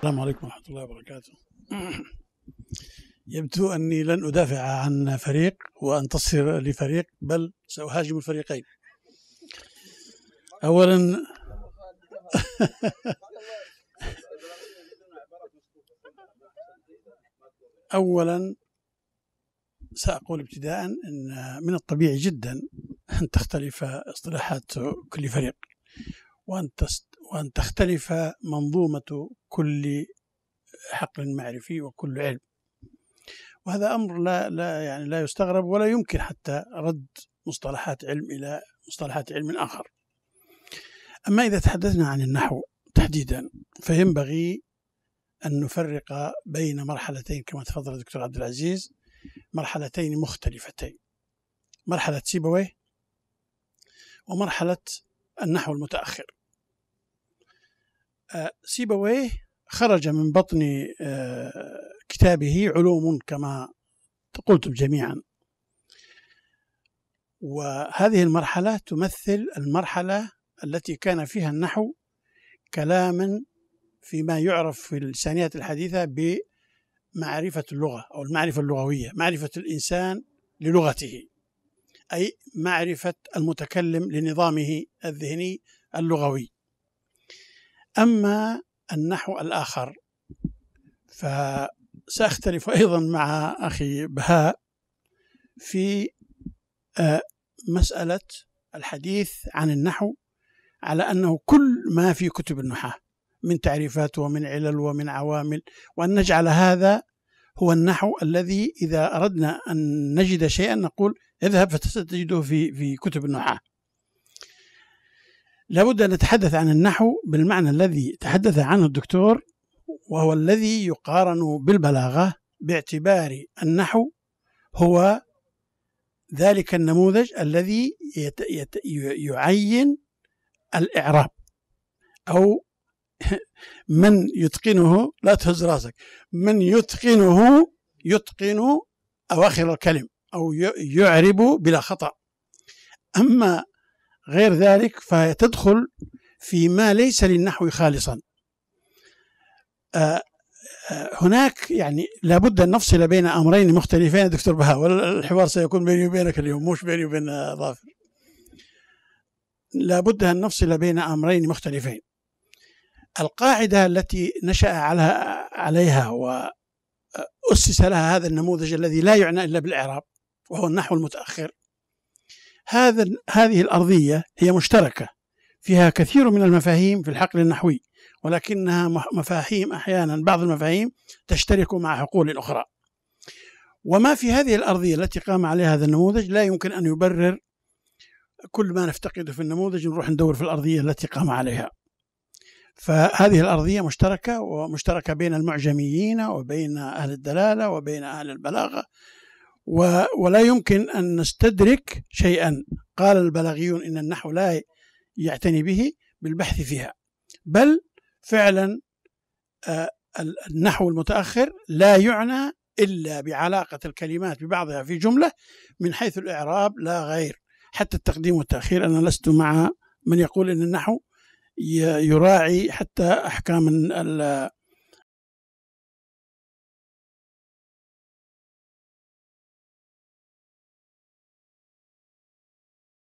السلام عليكم ورحمة الله وبركاته يبدو أني لن أدافع عن فريق وأنتصر لفريق بل سأهاجم الفريقين أولا أولا سأقول ابتداء أن من الطبيعي جدا أن تختلف اصطلاحات كل فريق وأن وأن تختلف منظومة كل حقل معرفي وكل علم وهذا أمر لا, لا, يعني لا يستغرب ولا يمكن حتى رد مصطلحات علم إلى مصطلحات علم آخر أما إذا تحدثنا عن النحو تحديدا فينبغي أن نفرق بين مرحلتين كما تفضل الدكتور عبد العزيز مرحلتين مختلفتين مرحلة سيبويه ومرحلة النحو المتأخر سيبويه خرج من بطن آه، كتابه علوم كما قلتم جميعا وهذه المرحلة تمثل المرحلة التي كان فيها النحو كلاما فيما يعرف في اللسانيات الحديثة بمعرفة اللغة أو المعرفة اللغوية معرفة الإنسان للغته أي معرفة المتكلم لنظامه الذهني اللغوي أما النحو الآخر فسأختلف أيضا مع أخي بهاء في آه، مسألة الحديث عن النحو على أنه كل ما في كتب النحاة من تعريفات ومن علل ومن عوامل وأن نجعل هذا هو النحو الذي إذا أردنا أن نجد شيئا نقول اذهب فتجده في في كتب النحاة لابد أن نتحدث عن النحو بالمعنى الذي تحدث عنه الدكتور وهو الذي يقارن بالبلاغة باعتبار النحو هو ذلك النموذج الذي يت يت يعين الإعراب أو من يتقنه لا تهز راسك من يتقنه يتقن أواخر الكلم أو يعرب بلا خطأ أما غير ذلك فتدخل ما ليس للنحو خالصا آه، آه، هناك يعني لابد أن نفصل بين أمرين مختلفين دكتور بهاء والحوار سيكون بيني وبينك اليوم مش بيني وبين ظافر لابد أن نفصل بين أمرين مختلفين القاعدة التي نشأ عليها وأسس لها هذا النموذج الذي لا يعنى إلا بالإعراب وهو النحو المتأخر هذا هذه الأرضية هي مشتركة فيها كثير من المفاهيم في الحقل النحوي ولكنها مفاهيم أحيانا بعض المفاهيم تشترك مع حقول أخرى وما في هذه الأرضية التي قام عليها هذا النموذج لا يمكن أن يبرر كل ما نفتقده في النموذج نروح ندور في الأرضية التي قام عليها فهذه الأرضية مشتركة ومشتركة بين المعجميين وبين أهل الدلالة وبين أهل البلاغة ولا يمكن أن نستدرك شيئا قال البلاغيون إن النحو لا يعتني به بالبحث فيها بل فعلا آه، النحو المتأخر لا يعنى إلا بعلاقة الكلمات ببعضها في جملة من حيث الإعراب لا غير حتى التقديم والتأخير أنا لست مع من يقول أن النحو يراعي حتى أحكام